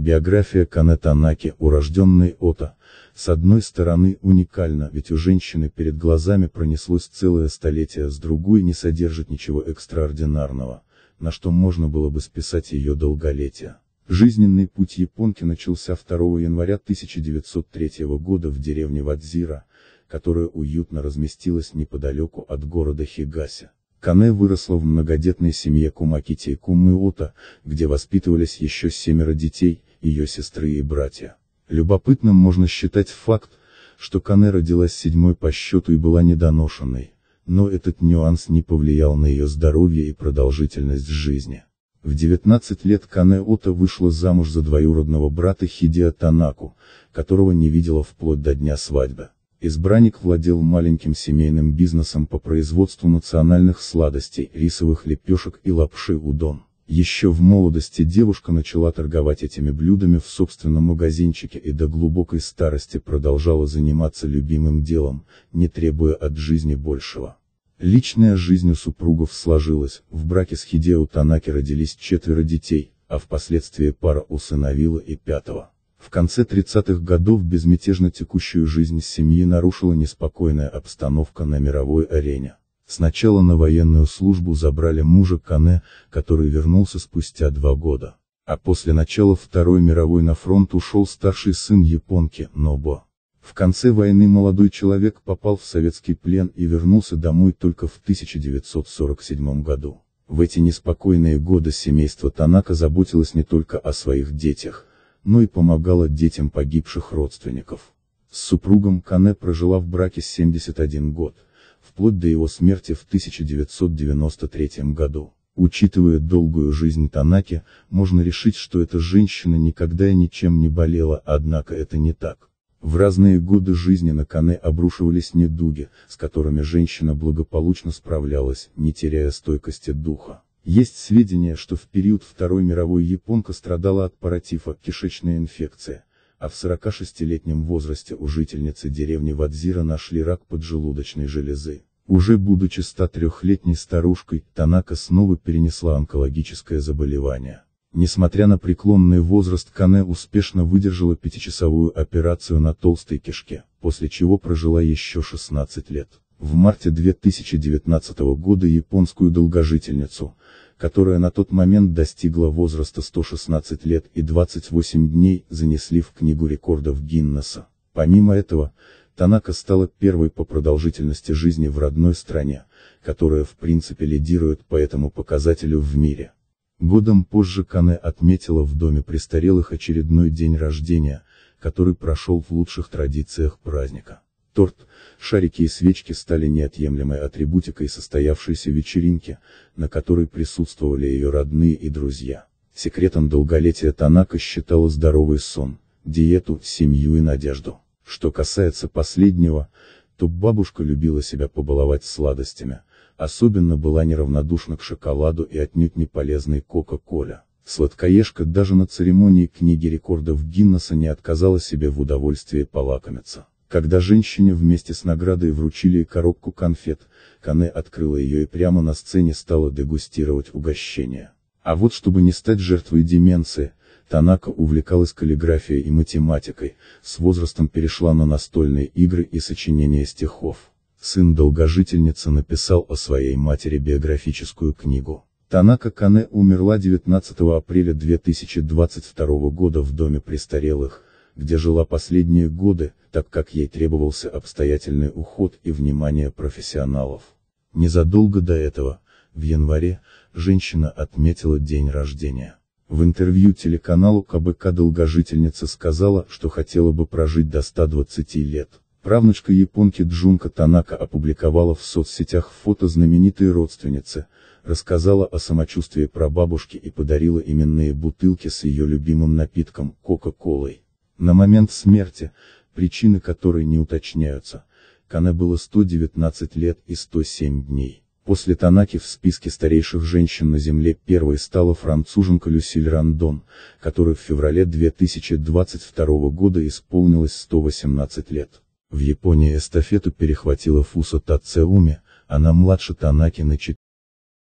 Биография Наки, урожденной Ота, с одной стороны уникальна, ведь у женщины перед глазами пронеслось целое столетие, с другой не содержит ничего экстраординарного, на что можно было бы списать ее долголетие. Жизненный путь японки начался 2 января 1903 года в деревне Вадзира, которая уютно разместилась неподалеку от города Хигаси. Кане выросла в многодетной семье Кумакити и Ота, где воспитывались еще семеро детей, ее сестры и братья. Любопытным можно считать факт, что Кане родилась седьмой по счету и была недоношенной, но этот нюанс не повлиял на ее здоровье и продолжительность жизни. В 19 лет Кане Ота вышла замуж за двоюродного брата Хидео Танаку, которого не видела вплоть до дня свадьбы. Избранник владел маленьким семейным бизнесом по производству национальных сладостей, рисовых лепешек и лапши удон. Еще в молодости девушка начала торговать этими блюдами в собственном магазинчике и до глубокой старости продолжала заниматься любимым делом, не требуя от жизни большего. Личная жизнь у супругов сложилась, в браке с Хидео Танаки родились четверо детей, а впоследствии пара усыновила и пятого. В конце 30-х годов безмятежно текущую жизнь семьи нарушила неспокойная обстановка на мировой арене. Сначала на военную службу забрали мужа Кане, который вернулся спустя два года. А после начала Второй мировой на фронт ушел старший сын японки, Нобо. В конце войны молодой человек попал в советский плен и вернулся домой только в 1947 году. В эти неспокойные годы семейство Танака заботилось не только о своих детях, но и помогало детям погибших родственников. С супругом Кане прожила в браке 71 год вплоть до его смерти в 1993 году. Учитывая долгую жизнь Танаки, можно решить, что эта женщина никогда и ничем не болела, однако это не так. В разные годы жизни на Кане обрушивались недуги, с которыми женщина благополучно справлялась, не теряя стойкости духа. Есть сведения, что в период Второй мировой японка страдала от паратифа, кишечной инфекции а в 46-летнем возрасте у жительницы деревни Вадзира нашли рак поджелудочной железы. Уже будучи 103-летней старушкой, Танака снова перенесла онкологическое заболевание. Несмотря на преклонный возраст, Кане успешно выдержала пятичасовую операцию на толстой кишке, после чего прожила еще 16 лет. В марте 2019 года японскую долгожительницу, которая на тот момент достигла возраста 116 лет и 28 дней, занесли в Книгу рекордов Гиннесса. Помимо этого, Танака стала первой по продолжительности жизни в родной стране, которая в принципе лидирует по этому показателю в мире. Годом позже Кане отметила в доме престарелых очередной день рождения, который прошел в лучших традициях праздника торт, шарики и свечки стали неотъемлемой атрибутикой состоявшейся вечеринки, на которой присутствовали ее родные и друзья. Секретом долголетия Танака считала здоровый сон, диету, семью и надежду. Что касается последнего, то бабушка любила себя побаловать сладостями, особенно была неравнодушна к шоколаду и отнюдь не полезной кока коле Сладкоежка даже на церемонии книги рекордов Гиннесса не отказала себе в удовольствии полакомиться. Когда женщине вместе с наградой вручили коробку конфет, Кане открыла ее и прямо на сцене стала дегустировать угощение. А вот чтобы не стать жертвой деменции, Танака увлекалась каллиграфией и математикой, с возрастом перешла на настольные игры и сочинение стихов. Сын долгожительницы написал о своей матери биографическую книгу. Танака Кане умерла 19 апреля 2022 года в доме престарелых, где жила последние годы, так как ей требовался обстоятельный уход и внимание профессионалов. Незадолго до этого, в январе, женщина отметила день рождения. В интервью телеканалу КБК долгожительница сказала, что хотела бы прожить до 120 лет. Правнучка японки Джунка Танака опубликовала в соцсетях фото знаменитой родственницы, рассказала о самочувствии прабабушки и подарила именные бутылки с ее любимым напитком – Кока-Колой. На момент смерти, причины которой не уточняются, Кане было 119 лет и 107 дней. После Танаки в списке старейших женщин на Земле первой стала француженка Люсиль Рандон, которой в феврале 2022 года исполнилось 118 лет. В Японии эстафету перехватила Фуса Тацеуми, она младше Танаки на 4.